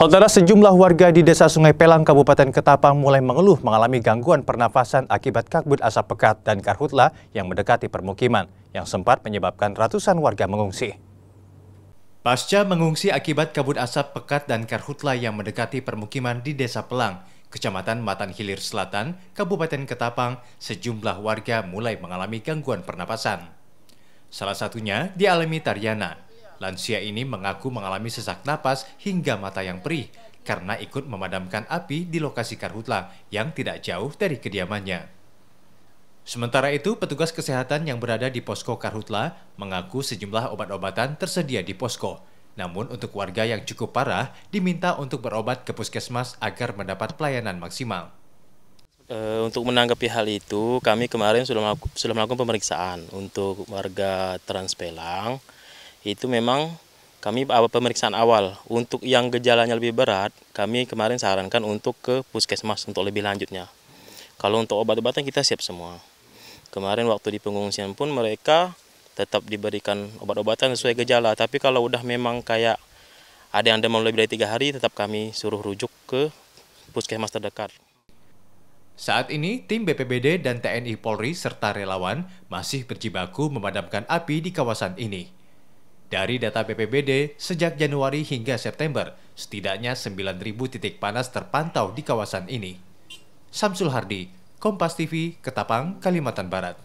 Saudara sejumlah warga di Desa Sungai Pelang, Kabupaten Ketapang mulai mengeluh mengalami gangguan pernafasan akibat kabut asap pekat dan karhutla yang mendekati permukiman, yang sempat menyebabkan ratusan warga mengungsi. Pasca mengungsi akibat kabut asap pekat dan karhutla yang mendekati permukiman di Desa Pelang, Kecamatan Matan Hilir Selatan, Kabupaten Ketapang, sejumlah warga mulai mengalami gangguan pernapasan. Salah satunya dialami Taryana, Lansia ini mengaku mengalami sesak napas hingga mata yang perih karena ikut memadamkan api di lokasi karhutla yang tidak jauh dari kediamannya. Sementara itu, petugas kesehatan yang berada di posko Karhutla mengaku sejumlah obat-obatan tersedia di posko. Namun untuk warga yang cukup parah diminta untuk berobat ke puskesmas agar mendapat pelayanan maksimal. Eh, untuk menanggapi hal itu, kami kemarin sudah melakukan pemeriksaan untuk warga Transpelang itu memang kami pemeriksaan awal. Untuk yang gejalanya lebih berat, kami kemarin sarankan untuk ke puskesmas untuk lebih lanjutnya. Kalau untuk obat-obatan kita siap semua. Kemarin waktu di pengungsian pun mereka tetap diberikan obat-obatan sesuai gejala. Tapi kalau udah memang kayak ada yang demam lebih dari tiga hari, tetap kami suruh rujuk ke puskesmas terdekat. Saat ini, tim BPBD dan TNI Polri serta relawan masih berjibaku memadamkan api di kawasan ini. Dari data BPBD, sejak Januari hingga September, setidaknya 9.000 titik panas terpantau di kawasan ini. Samsul Hardi, Kompas TV, Ketapang, Kalimantan Barat.